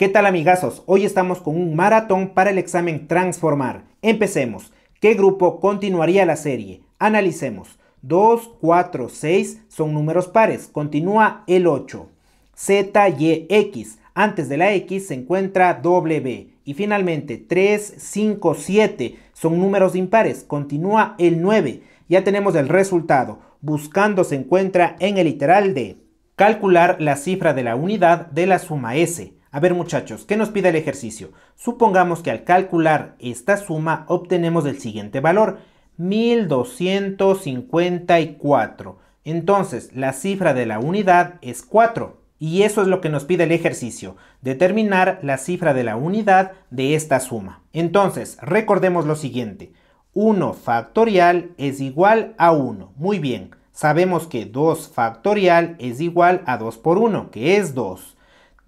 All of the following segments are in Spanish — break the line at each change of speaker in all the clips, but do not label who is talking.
¿Qué tal amigazos? Hoy estamos con un maratón para el examen Transformar. Empecemos. ¿Qué grupo continuaría la serie? Analicemos. 2, 4, 6 son números pares. Continúa el 8. Z, Y, X. Antes de la X se encuentra W. Y finalmente 3, 5, 7 son números impares. Continúa el 9. Ya tenemos el resultado. Buscando se encuentra en el literal D. calcular la cifra de la unidad de la suma S. A ver muchachos, ¿qué nos pide el ejercicio? Supongamos que al calcular esta suma obtenemos el siguiente valor, 1254. Entonces, la cifra de la unidad es 4. Y eso es lo que nos pide el ejercicio, determinar la cifra de la unidad de esta suma. Entonces, recordemos lo siguiente, 1 factorial es igual a 1. Muy bien, sabemos que 2 factorial es igual a 2 por 1, que es 2.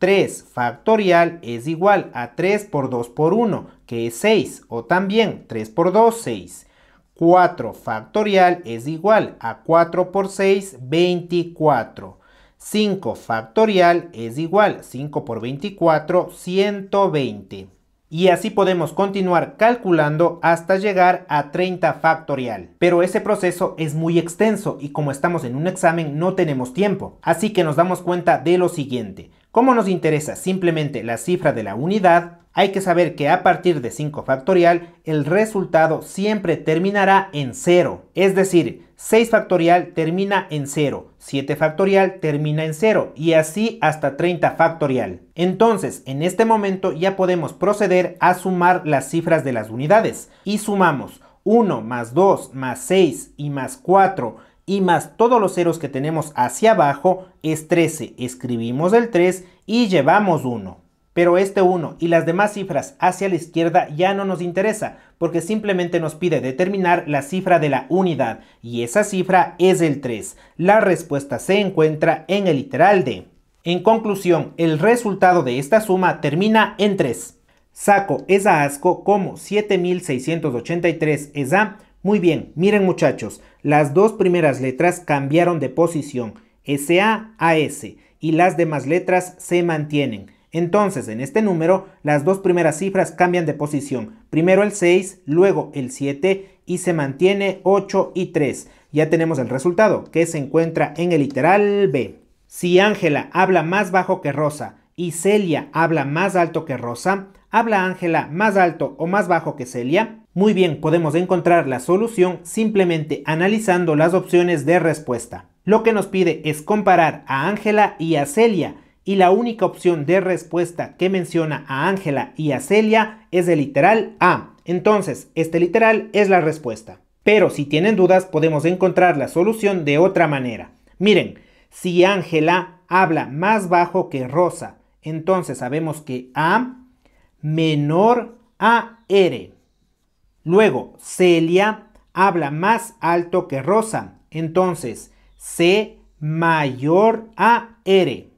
3 factorial es igual a 3 por 2 por 1, que es 6, o también 3 por 2, 6. 4 factorial es igual a 4 por 6, 24. 5 factorial es igual a 5 por 24, 120. Y así podemos continuar calculando hasta llegar a 30 factorial. Pero ese proceso es muy extenso y como estamos en un examen no tenemos tiempo. Así que nos damos cuenta de lo siguiente. Como nos interesa simplemente la cifra de la unidad, hay que saber que a partir de 5 factorial el resultado siempre terminará en 0. Es decir, 6 factorial termina en 0, 7 factorial termina en 0 y así hasta 30 factorial. Entonces, en este momento ya podemos proceder a sumar las cifras de las unidades y sumamos 1 más 2 más 6 y más 4 y más todos los ceros que tenemos hacia abajo es 13. Escribimos el 3 y llevamos 1. Pero este 1 y las demás cifras hacia la izquierda ya no nos interesa, porque simplemente nos pide determinar la cifra de la unidad, y esa cifra es el 3. La respuesta se encuentra en el literal d En conclusión, el resultado de esta suma termina en 3. Saco esa asco como 7683 esa. Muy bien, miren muchachos, las dos primeras letras cambiaron de posición, SA a S, y las demás letras se mantienen. Entonces, en este número, las dos primeras cifras cambian de posición. Primero el 6, luego el 7 y se mantiene 8 y 3. Ya tenemos el resultado, que se encuentra en el literal B. Si Ángela habla más bajo que Rosa y Celia habla más alto que Rosa, ¿habla Ángela más alto o más bajo que Celia? Muy bien, podemos encontrar la solución simplemente analizando las opciones de respuesta. Lo que nos pide es comparar a Ángela y a Celia, y la única opción de respuesta que menciona a Ángela y a Celia es el literal A. Entonces, este literal es la respuesta. Pero si tienen dudas, podemos encontrar la solución de otra manera. Miren, si Ángela habla más bajo que Rosa, entonces sabemos que A menor a R. Luego, Celia habla más alto que Rosa. Entonces, C mayor a R.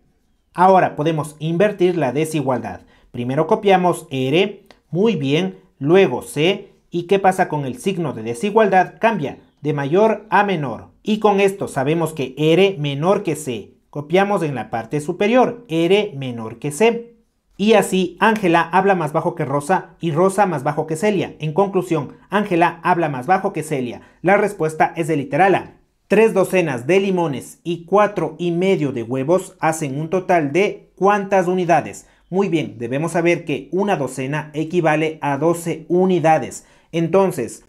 Ahora podemos invertir la desigualdad. Primero copiamos R, muy bien, luego C. ¿Y qué pasa con el signo de desigualdad? Cambia de mayor a menor. Y con esto sabemos que R menor que C. Copiamos en la parte superior, R menor que C. Y así, Ángela habla más bajo que Rosa y Rosa más bajo que Celia. En conclusión, Ángela habla más bajo que Celia. La respuesta es de literal A. Tres docenas de limones y cuatro y medio de huevos hacen un total de ¿cuántas unidades? Muy bien, debemos saber que una docena equivale a 12 unidades. Entonces,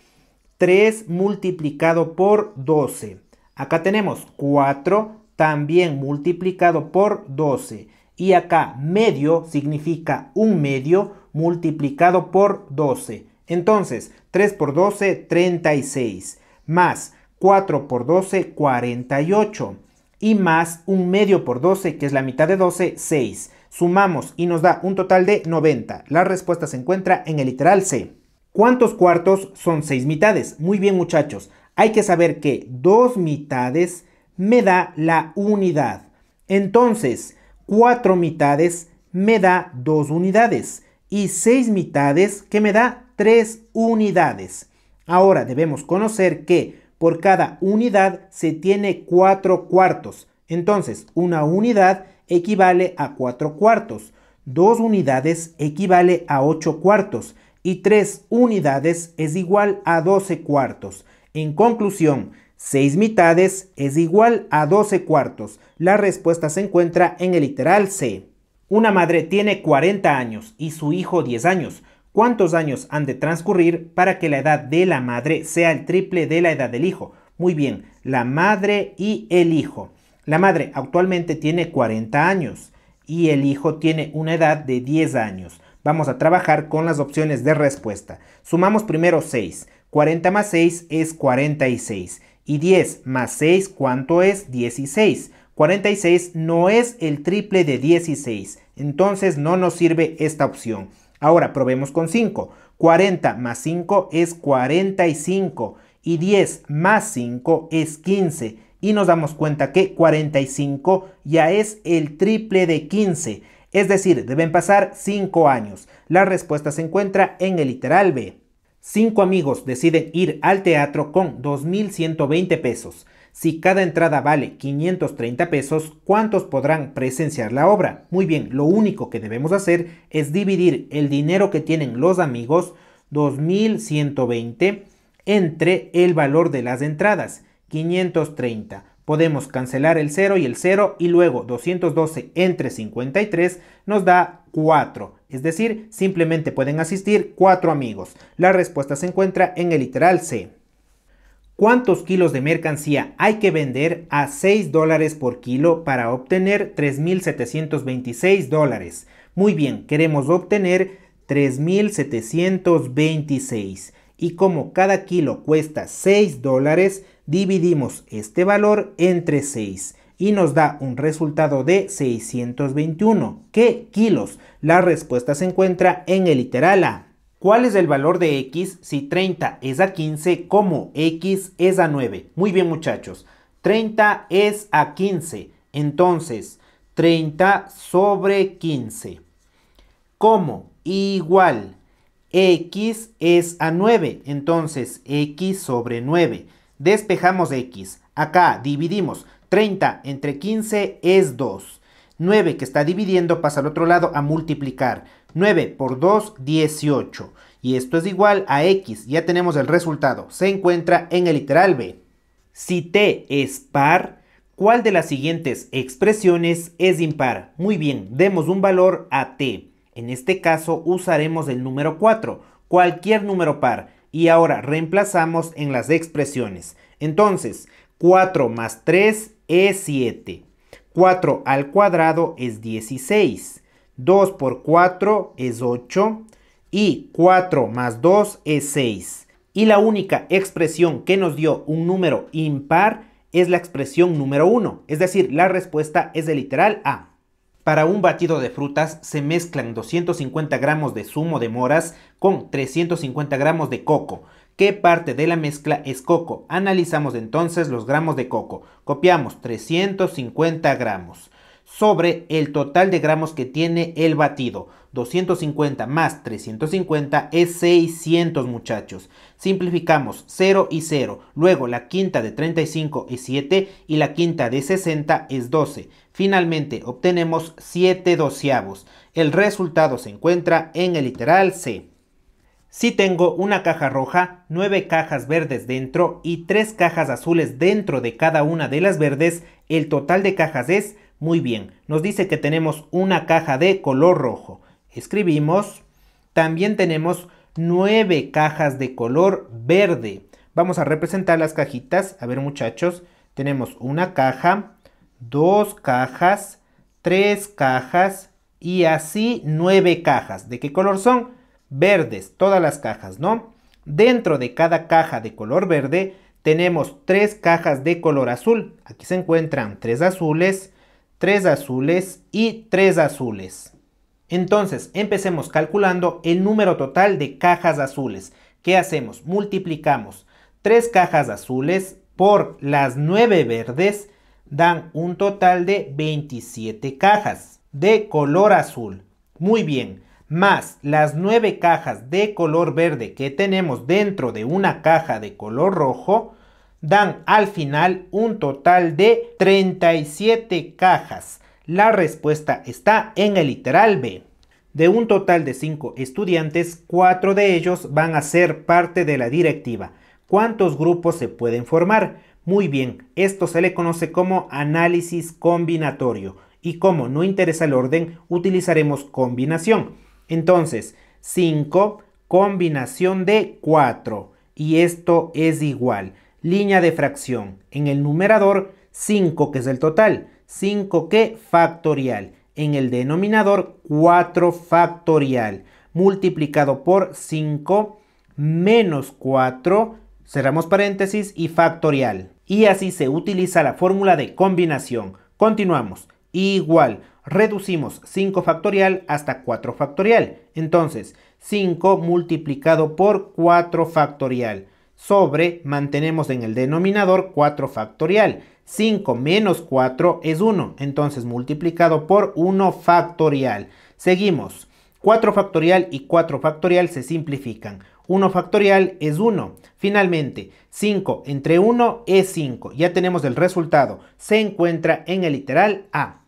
3 multiplicado por 12. Acá tenemos 4 también multiplicado por 12 y acá medio significa un medio multiplicado por 12. Entonces, 3 por 12, 36, más 4 por 12, 48, y más un medio por 12, que es la mitad de 12, 6. Sumamos y nos da un total de 90. La respuesta se encuentra en el literal C. ¿Cuántos cuartos son 6 mitades? Muy bien muchachos, hay que saber que 2 mitades me da la unidad. Entonces, 4 mitades me da 2 unidades y 6 mitades que me da 3 unidades. Ahora debemos conocer que por cada unidad se tiene 4 cuartos. Entonces, una unidad equivale a 4 cuartos, 2 unidades equivale a 8 cuartos y 3 unidades es igual a 12 cuartos. En conclusión, 6 mitades es igual a 12 cuartos. La respuesta se encuentra en el literal C. Una madre tiene 40 años y su hijo 10 años. ¿Cuántos años han de transcurrir para que la edad de la madre sea el triple de la edad del hijo? Muy bien, la madre y el hijo. La madre actualmente tiene 40 años y el hijo tiene una edad de 10 años. Vamos a trabajar con las opciones de respuesta. Sumamos primero 6. 40 más 6 es 46. Y 10 más 6, ¿cuánto es? 16. 46 no es el triple de 16, entonces no nos sirve esta opción. Ahora probemos con 5. 40 más 5 es 45 y 10 más 5 es 15 y nos damos cuenta que 45 ya es el triple de 15, es decir, deben pasar 5 años. La respuesta se encuentra en el literal B. Cinco amigos deciden ir al teatro con 2.120 pesos. Si cada entrada vale 530 pesos, ¿cuántos podrán presenciar la obra? Muy bien, lo único que debemos hacer es dividir el dinero que tienen los amigos, 2.120, entre el valor de las entradas, 530 Podemos cancelar el 0 y el 0 y luego 212 entre 53 nos da 4. Es decir, simplemente pueden asistir 4 amigos. La respuesta se encuentra en el literal C. ¿Cuántos kilos de mercancía hay que vender a 6 dólares por kilo para obtener 3.726 dólares? Muy bien, queremos obtener 3.726 y como cada kilo cuesta 6 dólares, dividimos este valor entre 6 y nos da un resultado de 621. ¿Qué kilos? La respuesta se encuentra en el literal A. ¿Cuál es el valor de X si 30 es a 15 como X es a 9? Muy bien muchachos, 30 es a 15, entonces 30 sobre 15. Como igual x es a 9, entonces x sobre 9. Despejamos x. Acá dividimos 30 entre 15 es 2. 9 que está dividiendo pasa al otro lado a multiplicar. 9 por 2, 18. Y esto es igual a x. Ya tenemos el resultado. Se encuentra en el literal b. Si t es par, ¿cuál de las siguientes expresiones es impar? Muy bien, demos un valor a t. En este caso usaremos el número 4, cualquier número par, y ahora reemplazamos en las expresiones. Entonces, 4 más 3 es 7. 4 al cuadrado es 16. 2 por 4 es 8. Y 4 más 2 es 6. Y la única expresión que nos dio un número impar es la expresión número 1. Es decir, la respuesta es de literal A. Para un batido de frutas se mezclan 250 gramos de zumo de moras con 350 gramos de coco. ¿Qué parte de la mezcla es coco? Analizamos entonces los gramos de coco. Copiamos 350 gramos sobre el total de gramos que tiene el batido. 250 más 350 es 600 muchachos. Simplificamos 0 y 0, luego la quinta de 35 es 7 y la quinta de 60 es 12. Finalmente obtenemos 7 doceavos. El resultado se encuentra en el literal C. Si tengo una caja roja, 9 cajas verdes dentro y 3 cajas azules dentro de cada una de las verdes, el total de cajas es muy bien, nos dice que tenemos una caja de color rojo. Escribimos. También tenemos nueve cajas de color verde. Vamos a representar las cajitas. A ver muchachos, tenemos una caja, dos cajas, tres cajas y así nueve cajas. ¿De qué color son? Verdes, todas las cajas, ¿no? Dentro de cada caja de color verde tenemos tres cajas de color azul. Aquí se encuentran tres azules, 3 azules y 3 azules. Entonces, empecemos calculando el número total de cajas azules. ¿Qué hacemos? Multiplicamos 3 cajas azules por las 9 verdes, dan un total de 27 cajas de color azul. Muy bien, más las 9 cajas de color verde que tenemos dentro de una caja de color rojo, dan al final un total de 37 cajas. La respuesta está en el literal B. De un total de 5 estudiantes, 4 de ellos van a ser parte de la directiva. ¿Cuántos grupos se pueden formar? Muy bien, esto se le conoce como análisis combinatorio y como no interesa el orden, utilizaremos combinación. Entonces, 5 combinación de 4 y esto es igual línea de fracción. En el numerador 5 que es el total, 5 que factorial. En el denominador 4 factorial multiplicado por 5 menos 4, cerramos paréntesis y factorial. Y así se utiliza la fórmula de combinación. Continuamos. Igual, reducimos 5 factorial hasta 4 factorial. Entonces, 5 multiplicado por 4 factorial sobre, mantenemos en el denominador 4 factorial. 5 menos 4 es 1, entonces multiplicado por 1 factorial. Seguimos. 4 factorial y 4 factorial se simplifican. 1 factorial es 1. Finalmente, 5 entre 1 es 5. Ya tenemos el resultado. Se encuentra en el literal A.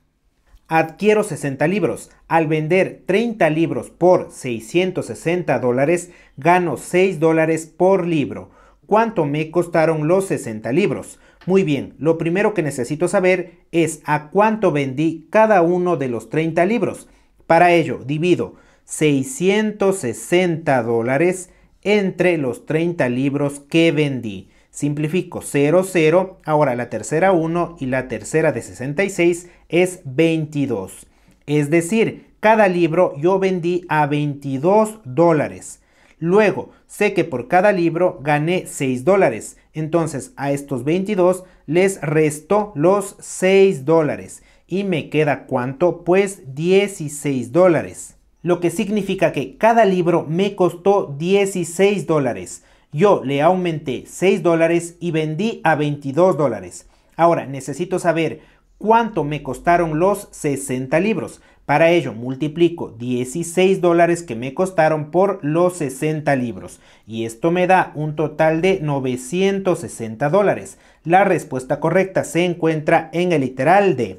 Adquiero 60 libros. Al vender 30 libros por 660 dólares, gano 6 dólares por libro. ¿Cuánto me costaron los 60 libros? Muy bien, lo primero que necesito saber es a cuánto vendí cada uno de los 30 libros. Para ello, divido 660 dólares entre los 30 libros que vendí. Simplifico 0, 0, ahora la tercera 1 y la tercera de 66 es 22. Es decir, cada libro yo vendí a 22 dólares. Luego, sé que por cada libro gané 6 dólares, entonces a estos 22 les resto los 6 dólares. ¿Y me queda cuánto? Pues 16 dólares. Lo que significa que cada libro me costó 16 dólares. Yo le aumenté 6 dólares y vendí a 22 dólares. Ahora necesito saber cuánto me costaron los 60 libros. Para ello multiplico 16 dólares que me costaron por los 60 libros y esto me da un total de 960 dólares. La respuesta correcta se encuentra en el literal de...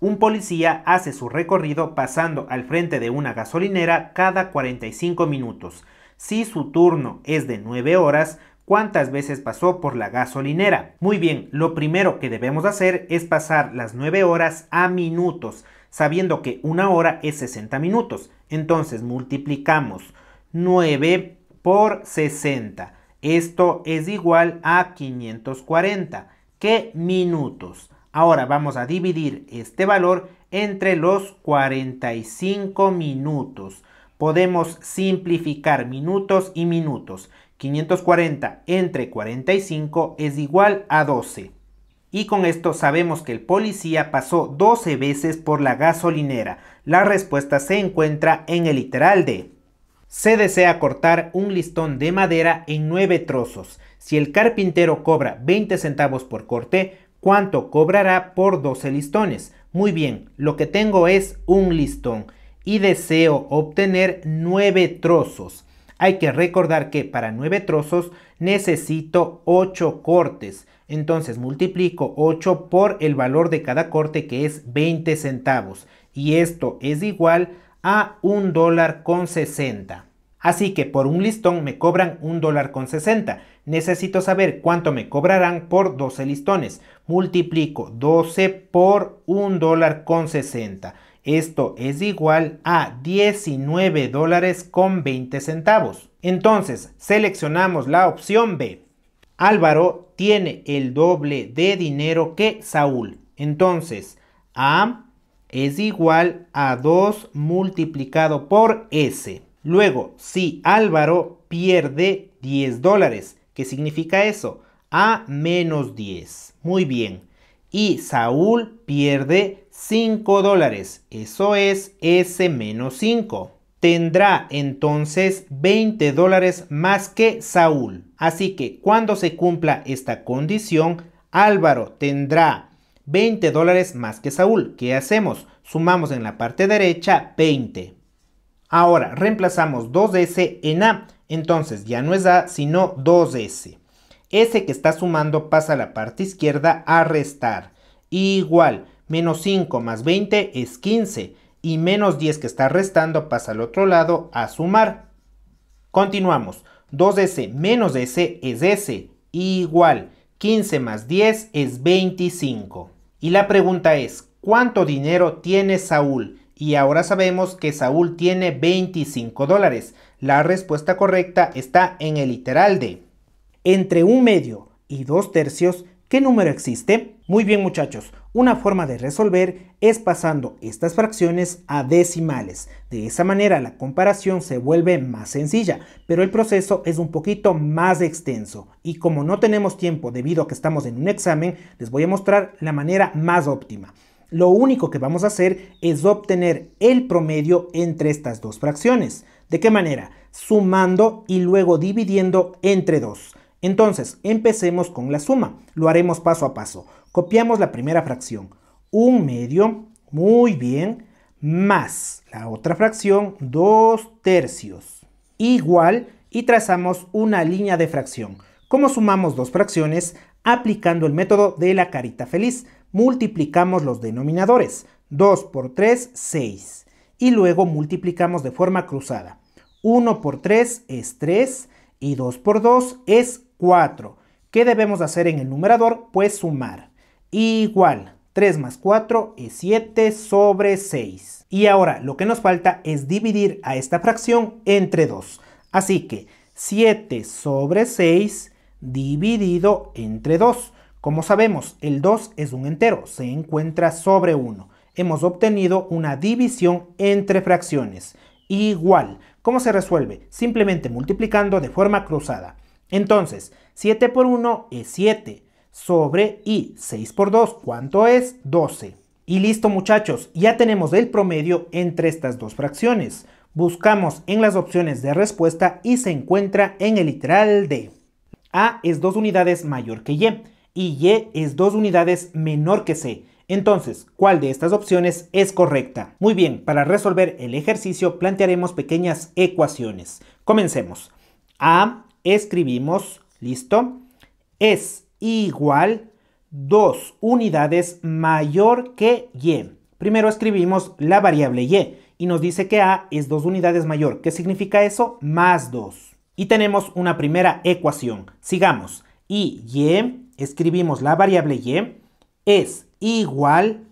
Un policía hace su recorrido pasando al frente de una gasolinera cada 45 minutos. Si su turno es de 9 horas, ¿Cuántas veces pasó por la gasolinera? Muy bien, lo primero que debemos hacer es pasar las 9 horas a minutos sabiendo que una hora es 60 minutos. Entonces multiplicamos 9 por 60. Esto es igual a 540. ¿Qué minutos? Ahora vamos a dividir este valor entre los 45 minutos. Podemos simplificar minutos y minutos. 540 entre 45 es igual a 12 y con esto sabemos que el policía pasó 12 veces por la gasolinera. La respuesta se encuentra en el literal de. Se desea cortar un listón de madera en 9 trozos. Si el carpintero cobra 20 centavos por corte, ¿cuánto cobrará por 12 listones? Muy bien, lo que tengo es un listón y deseo obtener 9 trozos. Hay que recordar que para 9 trozos necesito 8 cortes. Entonces multiplico 8 por el valor de cada corte que es 20 centavos. Y esto es igual a 1 dólar con 60. Así que por un listón me cobran 1 dólar con 60. Necesito saber cuánto me cobrarán por 12 listones. Multiplico 12 por 1 dólar con 60 esto es igual a 19 dólares con 20 centavos. Entonces, seleccionamos la opción B. Álvaro tiene el doble de dinero que Saúl. Entonces, A es igual a 2 multiplicado por S. Luego, si Álvaro pierde 10 dólares, ¿qué significa eso? A menos 10. Muy bien. Y Saúl pierde 5 dólares, eso es S menos 5. Tendrá entonces 20 dólares más que Saúl. Así que cuando se cumpla esta condición, Álvaro tendrá 20 dólares más que Saúl. ¿Qué hacemos? Sumamos en la parte derecha 20. Ahora reemplazamos 2S en A, entonces ya no es A sino 2S. ese que está sumando pasa a la parte izquierda a restar. Igual Menos 5 más 20 es 15 y menos 10 que está restando pasa al otro lado a sumar. Continuamos. 2S menos S es S igual 15 más 10 es 25. Y la pregunta es, ¿cuánto dinero tiene Saúl? Y ahora sabemos que Saúl tiene 25 dólares. La respuesta correcta está en el literal de entre un medio y dos tercios ¿Qué número existe? Muy bien muchachos, una forma de resolver es pasando estas fracciones a decimales. De esa manera la comparación se vuelve más sencilla, pero el proceso es un poquito más extenso. Y como no tenemos tiempo debido a que estamos en un examen, les voy a mostrar la manera más óptima. Lo único que vamos a hacer es obtener el promedio entre estas dos fracciones. ¿De qué manera? Sumando y luego dividiendo entre dos. Entonces, empecemos con la suma. Lo haremos paso a paso. Copiamos la primera fracción. Un medio, muy bien, más la otra fracción, dos tercios, igual, y trazamos una línea de fracción. ¿Cómo sumamos dos fracciones? Aplicando el método de la carita feliz. Multiplicamos los denominadores. 2 por 3, 6. Y luego multiplicamos de forma cruzada. 1 por 3 es 3 y 2 por 2 es 4. ¿Qué debemos hacer en el numerador? Pues sumar. Igual, 3 más 4 es 7 sobre 6. Y ahora lo que nos falta es dividir a esta fracción entre 2. Así que 7 sobre 6 dividido entre 2. Como sabemos, el 2 es un entero, se encuentra sobre 1. Hemos obtenido una división entre fracciones. Igual, ¿cómo se resuelve? Simplemente multiplicando de forma cruzada. Entonces, 7 por 1 es 7 sobre y 6 por 2, ¿cuánto es? 12. Y listo muchachos, ya tenemos el promedio entre estas dos fracciones. Buscamos en las opciones de respuesta y se encuentra en el literal D. A es 2 unidades mayor que Y y Y es 2 unidades menor que C. Entonces, ¿cuál de estas opciones es correcta? Muy bien, para resolver el ejercicio plantearemos pequeñas ecuaciones. Comencemos. A escribimos, listo, es igual 2 unidades mayor que y. Primero escribimos la variable y y nos dice que a es 2 unidades mayor. ¿Qué significa eso? Más 2. Y tenemos una primera ecuación. Sigamos. Y, y, escribimos la variable y, es igual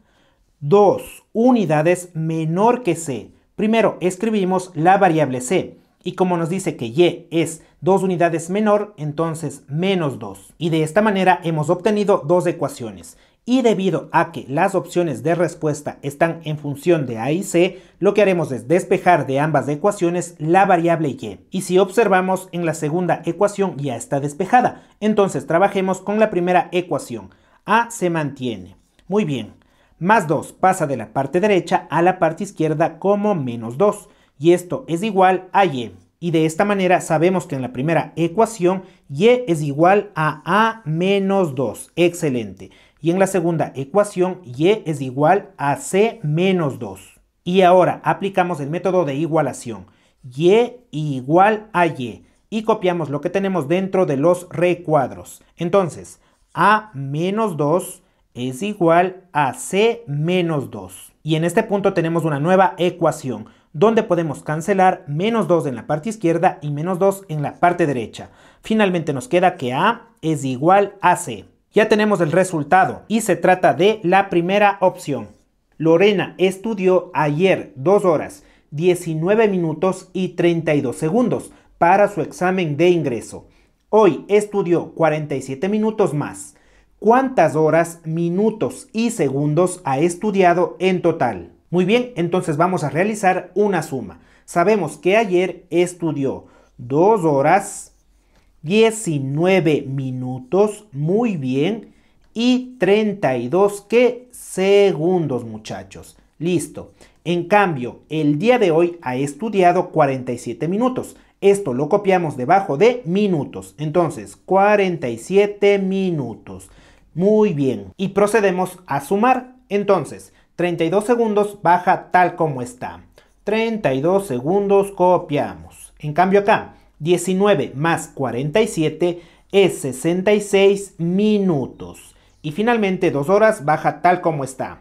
2 unidades menor que c. Primero escribimos la variable c y como nos dice que y es dos unidades menor, entonces menos 2. Y de esta manera hemos obtenido dos ecuaciones. Y debido a que las opciones de respuesta están en función de A y C, lo que haremos es despejar de ambas ecuaciones la variable y. Y si observamos, en la segunda ecuación ya está despejada. Entonces trabajemos con la primera ecuación. A se mantiene. Muy bien. Más 2 pasa de la parte derecha a la parte izquierda como menos 2 y esto es igual a y. Y de esta manera sabemos que en la primera ecuación y es igual a a menos 2. Excelente. Y en la segunda ecuación y es igual a c menos 2. Y ahora aplicamos el método de igualación. y igual a y. Y copiamos lo que tenemos dentro de los recuadros. Entonces, a menos 2 es igual a c menos 2. Y en este punto tenemos una nueva ecuación donde podemos cancelar menos 2 en la parte izquierda y menos 2 en la parte derecha. Finalmente nos queda que A es igual a C. Ya tenemos el resultado y se trata de la primera opción. Lorena estudió ayer 2 horas, 19 minutos y 32 segundos para su examen de ingreso. Hoy estudió 47 minutos más. ¿Cuántas horas, minutos y segundos ha estudiado en total? Muy bien, entonces vamos a realizar una suma. Sabemos que ayer estudió 2 horas 19 minutos, muy bien, y 32 ¿qué? segundos, muchachos. Listo. En cambio, el día de hoy ha estudiado 47 minutos. Esto lo copiamos debajo de minutos. Entonces, 47 minutos. Muy bien. Y procedemos a sumar. Entonces, 32 segundos baja tal como está. 32 segundos copiamos. En cambio acá, 19 más 47 es 66 minutos. Y finalmente 2 horas baja tal como está.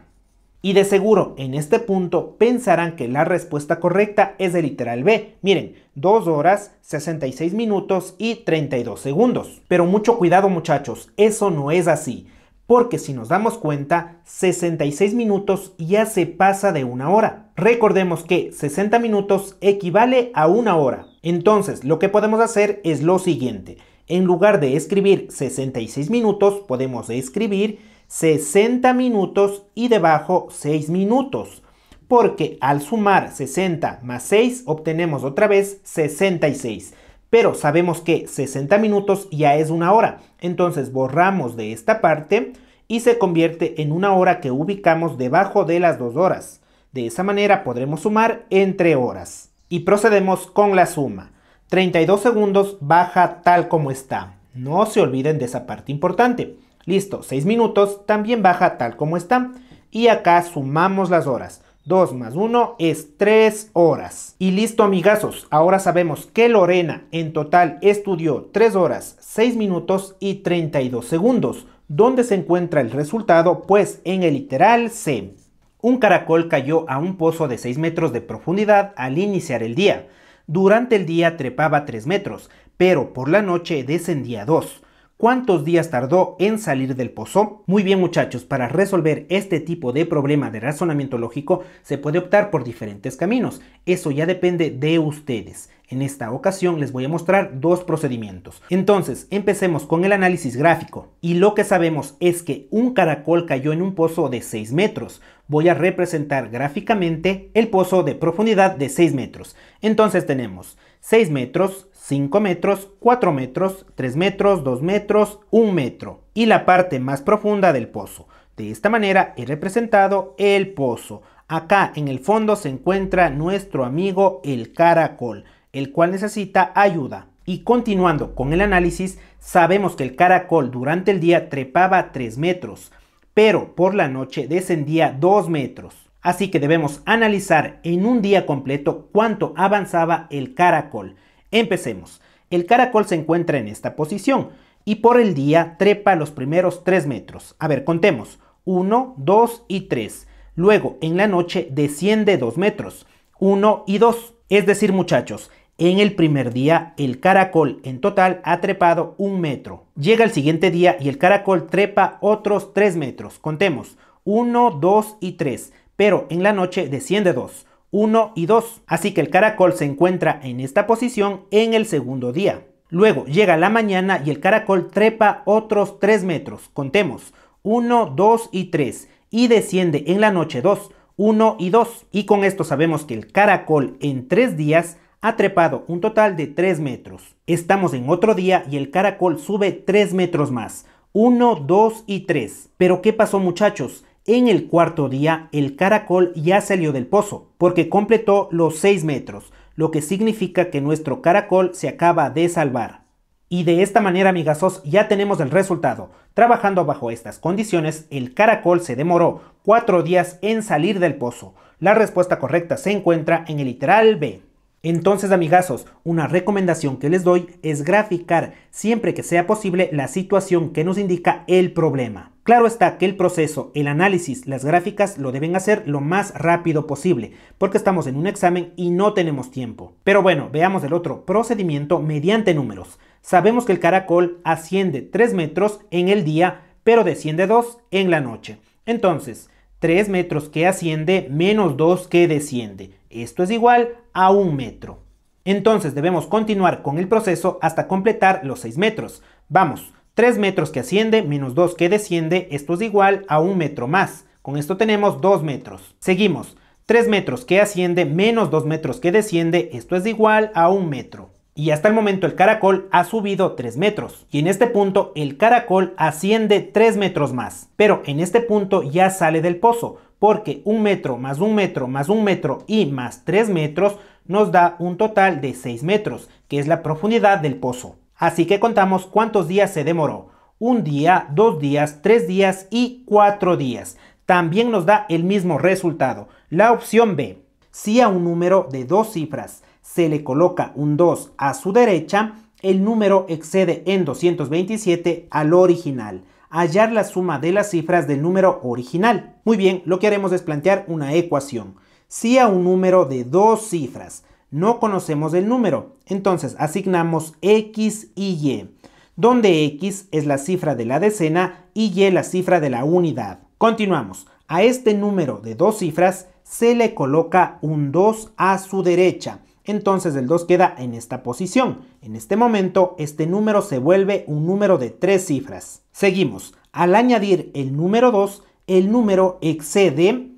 Y de seguro en este punto pensarán que la respuesta correcta es de literal B. Miren, 2 horas, 66 minutos y 32 segundos. Pero mucho cuidado muchachos, eso no es así porque si nos damos cuenta, 66 minutos ya se pasa de una hora. Recordemos que 60 minutos equivale a una hora. Entonces, lo que podemos hacer es lo siguiente. En lugar de escribir 66 minutos, podemos escribir 60 minutos y debajo 6 minutos. Porque al sumar 60 más 6 obtenemos otra vez 66 pero sabemos que 60 minutos ya es una hora, entonces borramos de esta parte y se convierte en una hora que ubicamos debajo de las dos horas. De esa manera podremos sumar entre horas. Y procedemos con la suma. 32 segundos baja tal como está. No se olviden de esa parte importante. Listo, 6 minutos también baja tal como está. Y acá sumamos las horas. 2 más 1 es 3 horas. Y listo amigazos, ahora sabemos que Lorena en total estudió 3 horas, 6 minutos y 32 segundos. ¿Dónde se encuentra el resultado? Pues en el literal C. Un caracol cayó a un pozo de 6 metros de profundidad al iniciar el día. Durante el día trepaba 3 metros, pero por la noche descendía 2. ¿Cuántos días tardó en salir del pozo? Muy bien muchachos, para resolver este tipo de problema de razonamiento lógico se puede optar por diferentes caminos. Eso ya depende de ustedes. En esta ocasión les voy a mostrar dos procedimientos. Entonces, empecemos con el análisis gráfico. Y lo que sabemos es que un caracol cayó en un pozo de 6 metros. Voy a representar gráficamente el pozo de profundidad de 6 metros. Entonces tenemos 6 metros, 5 metros, 4 metros, 3 metros, 2 metros, 1 metro y la parte más profunda del pozo. De esta manera he representado el pozo. Acá en el fondo se encuentra nuestro amigo el caracol, el cual necesita ayuda. Y continuando con el análisis, sabemos que el caracol durante el día trepaba 3 metros, pero por la noche descendía 2 metros. Así que debemos analizar en un día completo cuánto avanzaba el caracol. Empecemos. El caracol se encuentra en esta posición y por el día trepa los primeros 3 metros. A ver, contemos. 1, 2 y 3. Luego, en la noche, desciende 2 metros. 1 y 2. Es decir, muchachos, en el primer día, el caracol en total ha trepado 1 metro. Llega el siguiente día y el caracol trepa otros 3 metros. Contemos. 1, 2 y 3 pero en la noche desciende 2, 1 y 2, así que el caracol se encuentra en esta posición en el segundo día. Luego llega la mañana y el caracol trepa otros 3 metros, contemos, 1, 2 y 3, y desciende en la noche 2, 1 y 2, y con esto sabemos que el caracol en 3 días ha trepado un total de 3 metros. Estamos en otro día y el caracol sube 3 metros más, 1, 2 y 3. Pero ¿qué pasó muchachos? En el cuarto día, el caracol ya salió del pozo, porque completó los 6 metros, lo que significa que nuestro caracol se acaba de salvar. Y de esta manera, amigazos, ya tenemos el resultado. Trabajando bajo estas condiciones, el caracol se demoró 4 días en salir del pozo. La respuesta correcta se encuentra en el literal B. Entonces, amigazos, una recomendación que les doy es graficar siempre que sea posible la situación que nos indica el problema. Claro está que el proceso, el análisis, las gráficas lo deben hacer lo más rápido posible, porque estamos en un examen y no tenemos tiempo. Pero bueno, veamos el otro procedimiento mediante números. Sabemos que el caracol asciende 3 metros en el día, pero desciende 2 en la noche. Entonces, 3 metros que asciende menos 2 que desciende esto es igual a un metro. Entonces debemos continuar con el proceso hasta completar los 6 metros. Vamos, 3 metros que asciende menos 2 que desciende, esto es igual a un metro más. Con esto tenemos 2 metros. Seguimos, 3 metros que asciende menos 2 metros que desciende, esto es igual a un metro. Y hasta el momento el caracol ha subido 3 metros. Y en este punto el caracol asciende 3 metros más. Pero en este punto ya sale del pozo, porque un metro más un metro más un metro y más tres metros nos da un total de 6 metros, que es la profundidad del pozo. Así que contamos cuántos días se demoró. Un día, dos días, tres días y cuatro días. También nos da el mismo resultado. La opción B. Si a un número de dos cifras se le coloca un 2 a su derecha, el número excede en 227 al original hallar la suma de las cifras del número original. Muy bien, lo que haremos es plantear una ecuación. Si a un número de dos cifras no conocemos el número, entonces asignamos x y y, donde x es la cifra de la decena y y la cifra de la unidad. Continuamos. A este número de dos cifras se le coloca un 2 a su derecha entonces el 2 queda en esta posición. En este momento este número se vuelve un número de tres cifras. Seguimos. Al añadir el número 2, el número excede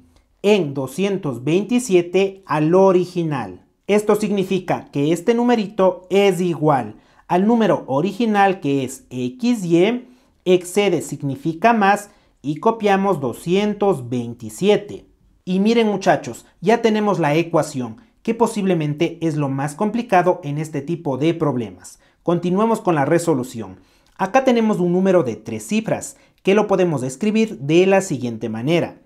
en 227 al original. Esto significa que este numerito es igual al número original que es XY, excede significa más y copiamos 227. Y miren muchachos, ya tenemos la ecuación que posiblemente es lo más complicado en este tipo de problemas. Continuemos con la resolución. Acá tenemos un número de tres cifras que lo podemos escribir de la siguiente manera.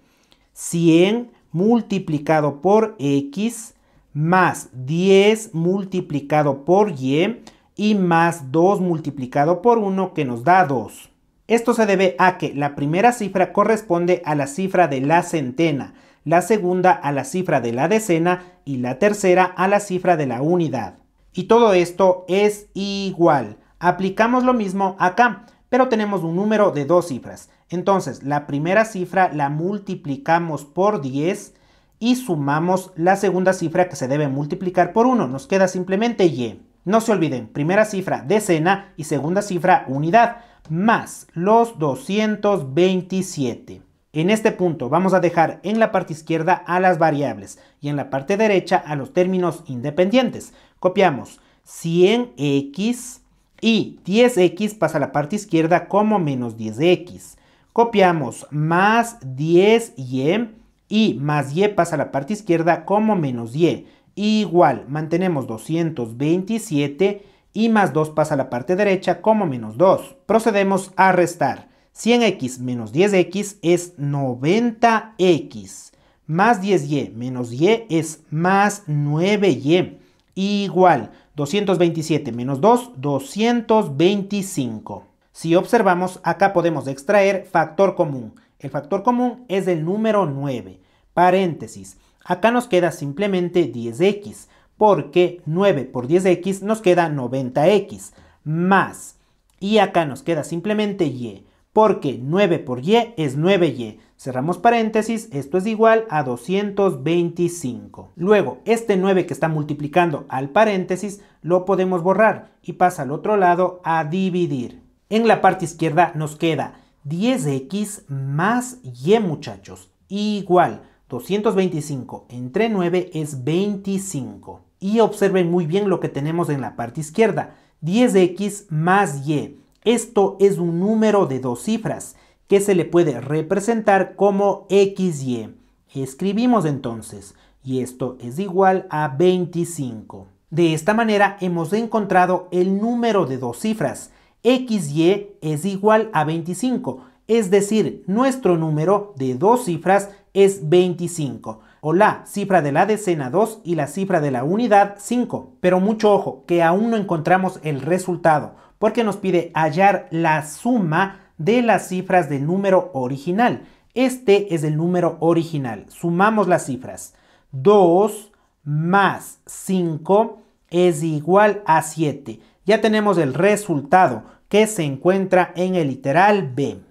100 multiplicado por x más 10 multiplicado por y y más 2 multiplicado por 1 que nos da 2. Esto se debe a que la primera cifra corresponde a la cifra de la centena, la segunda a la cifra de la decena y la tercera a la cifra de la unidad. Y todo esto es igual. Aplicamos lo mismo acá, pero tenemos un número de dos cifras. Entonces, la primera cifra la multiplicamos por 10 y sumamos la segunda cifra que se debe multiplicar por 1. Nos queda simplemente y. No se olviden, primera cifra decena y segunda cifra unidad, más los 227. En este punto vamos a dejar en la parte izquierda a las variables y en la parte derecha a los términos independientes. Copiamos 100x y 10x pasa a la parte izquierda como menos 10x. Copiamos más 10y y más y pasa a la parte izquierda como menos y. Igual, mantenemos 227 y más 2 pasa a la parte derecha como menos 2. Procedemos a restar. 100x menos 10x es 90x. Más 10y menos y es más 9y. Igual, 227 menos 2, 225. Si observamos, acá podemos extraer factor común. El factor común es el número 9. Paréntesis. Acá nos queda simplemente 10x, porque 9 por 10x nos queda 90x, más. Y acá nos queda simplemente y porque 9 por y es 9y. Cerramos paréntesis, esto es igual a 225. Luego, este 9 que está multiplicando al paréntesis lo podemos borrar y pasa al otro lado a dividir. En la parte izquierda nos queda 10x más y muchachos, igual 225 entre 9 es 25. Y observen muy bien lo que tenemos en la parte izquierda, 10x más y. Esto es un número de dos cifras que se le puede representar como XY. Escribimos entonces, y esto es igual a 25. De esta manera hemos encontrado el número de dos cifras. XY es igual a 25, es decir, nuestro número de dos cifras es 25 o la cifra de la decena 2 y la cifra de la unidad 5. Pero mucho ojo, que aún no encontramos el resultado porque nos pide hallar la suma de las cifras del número original. Este es el número original. Sumamos las cifras. 2 más 5 es igual a 7. Ya tenemos el resultado que se encuentra en el literal B.